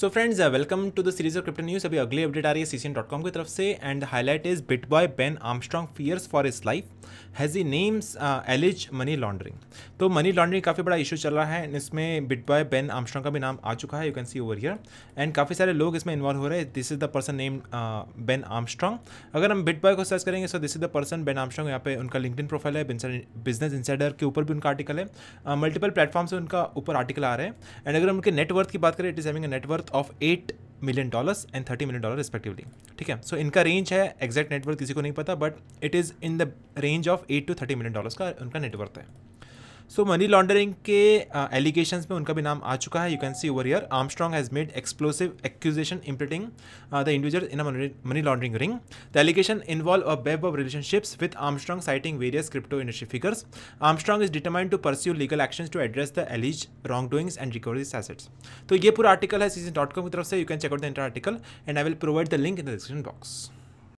so friends welcome to the series of crypto news अभी अगली update आ रही है सीसीन डॉट कॉम की तरफ से and highlight is BitBoy Ben Armstrong fears for his life has he names alleged money laundering तो money laundering काफ़ी बड़ा इशू चल रहा है इसमें बिट बॉय बेन आमस्ट्रॉन्ग का भी नाम आ चुका है you can see over here and काफ़ी सारे लोग इसमें इन्वॉल्व हो रहे हैं this is the person name Ben Armstrong अगर हम बिट बॉय को सर्च करेंगे so this is the person Ben Armstrong यहाँ पे उनका लिंक इन प्रोफाइल है बिजनेस इंसाइडर के ऊपर भी उनका आर्टिकल है मल्टीपल uh, प्लेटफॉर्म से उनका ऊपर आर्टिकल आ रहे हैं एंड अगर उनके नेटवर्थ की बात करें it is having net worth worth of eight million dollars and thirty million dollar respectively ठीक है सो इनका रेंज है एग्जैक्ट नेटवर्क किसी को नहीं पता but it is in the range of eight to thirty million dollars का उनका नेटवर्क है सो मनी लॉन्डरिंग के एलिगेशन uh, में उनका भी नाम आ चुका है you can see over here Strog has made explosive accusation implicating the individual in money laundering ring the allegation involve a web of relationships with Strog citing various crypto industry figures Strog is determined to pursue legal action to address the alleged wrongdoings and recover this assets तो ये पूरा article है season dot com की तरफ से you can check out the entire article and I will provide the link in the description box